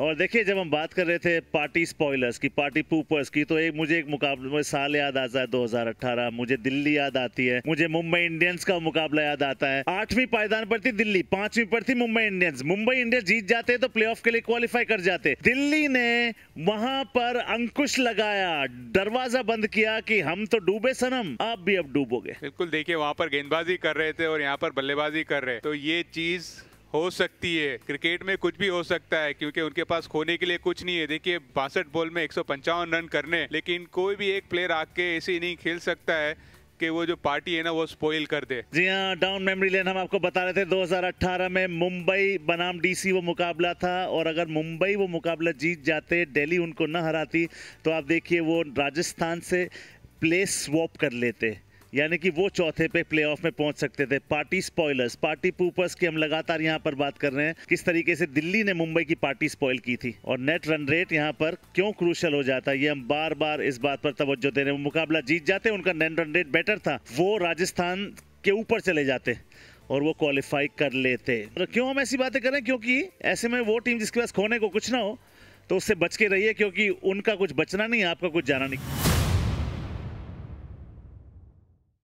और देखिए जब हम बात कर रहे थे पार्टी स्पॉयलर्स की पार्टी पूपर्स की तो एक मुझे एक मुकाबला मुझे साल याद आता है 2018 मुझे दिल्ली याद आती है मुझे मुंबई इंडियंस का मुकाबला याद आता है आठवीं पायदान पर थी दिल्ली पांचवीं पर थी मुंबई इंडियंस मुंबई इंडियंस जीत जाते तो प्ले के लिए क्वालिफाई कर जाते दिल्ली ने वहां पर अंकुश लगाया दरवाजा बंद किया कि हम तो डूबे सनम आप भी अब डूबोगे बिल्कुल देखिए वहां पर गेंदबाजी कर रहे थे और यहाँ पर बल्लेबाजी कर रहे तो ये चीज हो सकती है क्रिकेट में कुछ भी हो सकता है क्योंकि उनके पास खोने के लिए कुछ नहीं है देखिए बासठ बॉल में एक रन करने लेकिन कोई भी एक प्लेयर आके ऐसी इनिंग खेल सकता है कि वो जो पार्टी है ना वो स्पॉइल कर दे जी हाँ डाउन मेमोरी लेन हम आपको बता रहे थे 2018 में मुंबई बनाम डीसी वो मुकाबला था और अगर मुंबई वो मुकाबला जीत जाते दिल्ली उनको न हराती तो आप देखिए वो राजस्थान से प्लेस स्वॉप कर लेते यानी कि वो चौथे पे ऑफ में पहुंच सकते थे पार्टी स्पॉयलर्स पार्टी पूपर्स की हम लगातार यहाँ पर बात कर रहे हैं किस तरीके से दिल्ली ने मुंबई की पार्टी स्पॉइल की थी और नेट रन रेट यहाँ पर क्यों क्रूशल हो जाता है ये हम बार बार इस बात पर तवज्जो दे रहे हैं मुकाबला जीत जाते उनका नेट रन रेट बेटर था वो राजस्थान के ऊपर चले जाते और वो क्वालिफाई कर लेते क्यों हम ऐसी बातें करें क्योंकि ऐसे में वो टीम जिसके पास खोने को कुछ ना हो तो उससे बच के रहिए क्योंकि उनका कुछ बचना नहीं आपका कुछ जाना नहीं